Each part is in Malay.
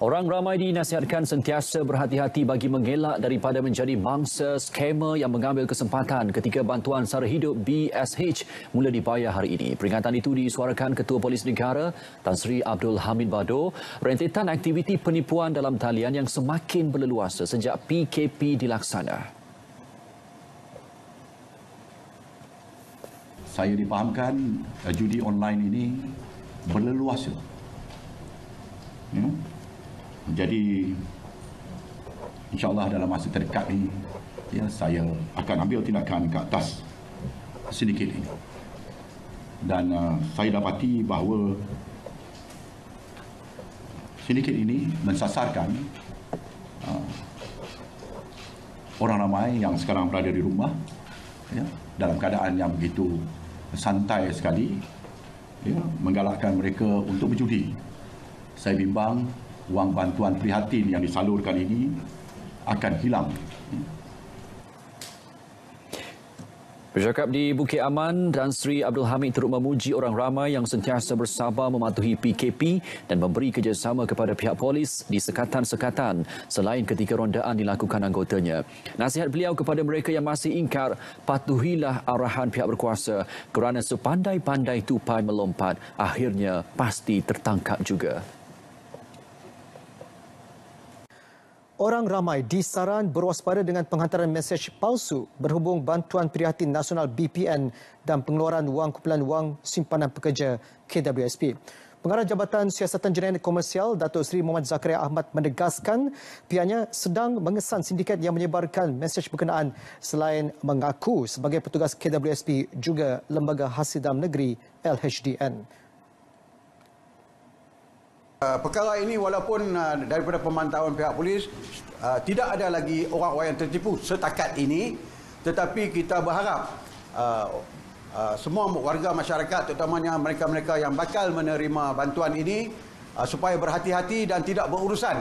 Orang ramai dinasihatkan sentiasa berhati-hati bagi mengelak daripada menjadi mangsa skamer yang mengambil kesempatan ketika bantuan sara hidup BSH mula dibayar hari ini. Peringatan itu disuarakan Ketua Polis Negara Tan Sri Abdul Hamid Bado. Rentetan aktiviti penipuan dalam talian yang semakin berleluasa sejak PKP dilaksana. Saya dipahamkan eh, judi online ini berleluasa. Hmm? Jadi insyaallah dalam masa terdekat ini ya saya akan ambil tindakan ke atas sedikit ini. Dan uh, saya dapati bahawa sedikit ini mensasarkan uh, orang ramai yang sekarang berada di rumah ya dalam keadaan yang begitu santai sekali ya menggalakkan mereka untuk berjudi. Saya bimbang wang bantuan prihatin yang disalurkan ini akan hilang. Bercakap di Bukit Aman, Tan Sri Abdul Hamid turut memuji orang ramai yang sentiasa bersabar mematuhi PKP dan memberi kerjasama kepada pihak polis di sekatan-sekatan selain ketika rondaan dilakukan anggotanya. Nasihat beliau kepada mereka yang masih ingkar, patuhilah arahan pihak berkuasa kerana sepandai-pandai tupai melompat, akhirnya pasti tertangkap juga. orang ramai disaran berwaspada dengan penghantaran mesej palsu berhubung bantuan prihatin nasional BPN dan pengeluaran wang kumpulan wang simpanan pekerja KWSP. Pengarah Jabatan Siasatan Jenayah Komersial Datuk Sri Muhammad Zakaria Ahmad menegaskan pihaknya sedang mengesan sindiket yang menyebarkan mesej berkenaan selain mengaku sebagai petugas KWSP juga Lembaga Hasil Dalam Negeri LHDN. Uh, perkara ini walaupun uh, daripada pemantauan pihak polis uh, tidak ada lagi orang-orang yang tertipu setakat ini tetapi kita berharap semua warga masyarakat terutamanya mereka-mereka yang bakal menerima bantuan ini supaya berhati-hati dan tidak berurusan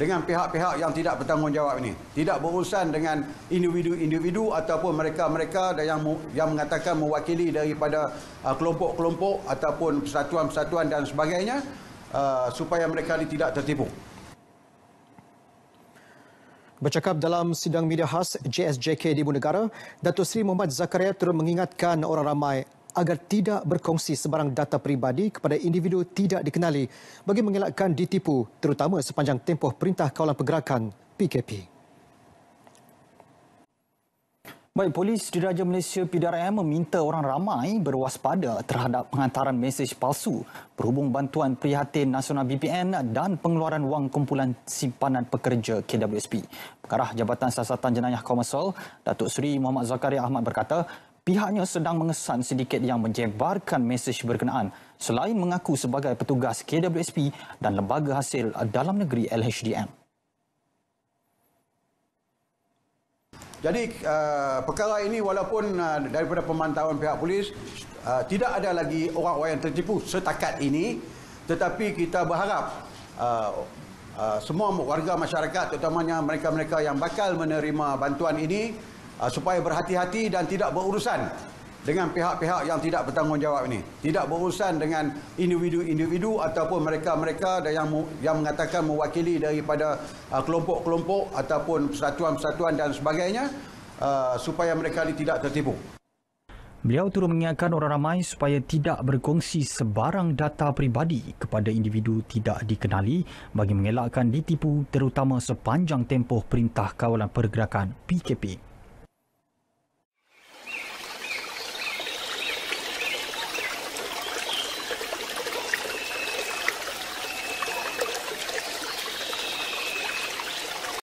dengan pihak-pihak yang tidak bertanggungjawab ini tidak berurusan dengan individu-individu ataupun mereka-mereka yang yang mengatakan mewakili daripada kelompok-kelompok ataupun persatuan-persatuan dan sebagainya Uh, supaya mereka ini tidak tertipu. Bercakap dalam sidang media khas JSJK di Ibu Negara, Dato' Sri Muhammad Zakaria turut mengingatkan orang ramai agar tidak berkongsi sebarang data peribadi kepada individu tidak dikenali bagi mengelakkan ditipu terutama sepanjang tempoh Perintah Kawalan Pergerakan PKP. Baik, Polis Diraja Malaysia PDRM meminta orang ramai berwaspada terhadap penghantaran mesej palsu berhubung bantuan prihatin nasional BPN dan pengeluaran wang kumpulan simpanan pekerja KWSP. Pengarah Jabatan Siasatan Jenayah Komersal, Datuk Seri Muhammad Zakaria Ahmad berkata, pihaknya sedang mengesan sedikit yang menjebarkan mesej berkenaan selain mengaku sebagai petugas KWSP dan lembaga hasil dalam negeri LHDM. Jadi uh, perkara ini walaupun uh, daripada pemantauan pihak polis uh, tidak ada lagi orang-orang yang tertipu setakat ini tetapi kita berharap uh, uh, semua warga masyarakat terutamanya mereka-mereka yang bakal menerima bantuan ini uh, supaya berhati-hati dan tidak berurusan dengan pihak-pihak yang tidak bertanggungjawab ini. Tidak berurusan dengan individu-individu ataupun mereka-mereka yang yang mengatakan mewakili daripada uh, kelompok-kelompok ataupun persatuan-persatuan dan sebagainya uh, supaya mereka ini tidak tertipu. Beliau turut mengingatkan orang ramai supaya tidak berkongsi sebarang data peribadi kepada individu tidak dikenali bagi mengelakkan ditipu terutama sepanjang tempoh Perintah Kawalan Pergerakan PKP.